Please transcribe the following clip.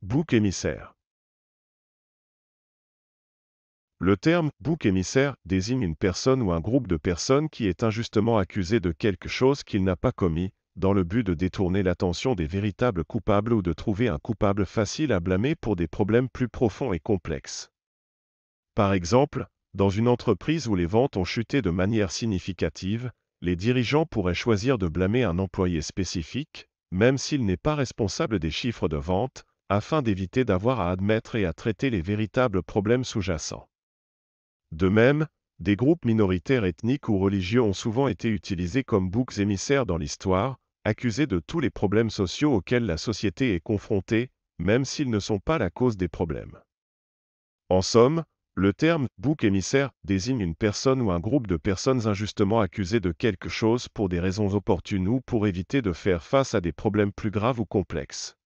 Bouc émissaire. Le terme bouc émissaire désigne une personne ou un groupe de personnes qui est injustement accusé de quelque chose qu'il n'a pas commis, dans le but de détourner l'attention des véritables coupables ou de trouver un coupable facile à blâmer pour des problèmes plus profonds et complexes. Par exemple, dans une entreprise où les ventes ont chuté de manière significative, les dirigeants pourraient choisir de blâmer un employé spécifique, même s'il n'est pas responsable des chiffres de vente, afin d'éviter d'avoir à admettre et à traiter les véritables problèmes sous-jacents. De même, des groupes minoritaires ethniques ou religieux ont souvent été utilisés comme boucs émissaires dans l'histoire, accusés de tous les problèmes sociaux auxquels la société est confrontée, même s'ils ne sont pas la cause des problèmes. En somme, le terme bouc émissaire désigne une personne ou un groupe de personnes injustement accusées de quelque chose pour des raisons opportunes ou pour éviter de faire face à des problèmes plus graves ou complexes.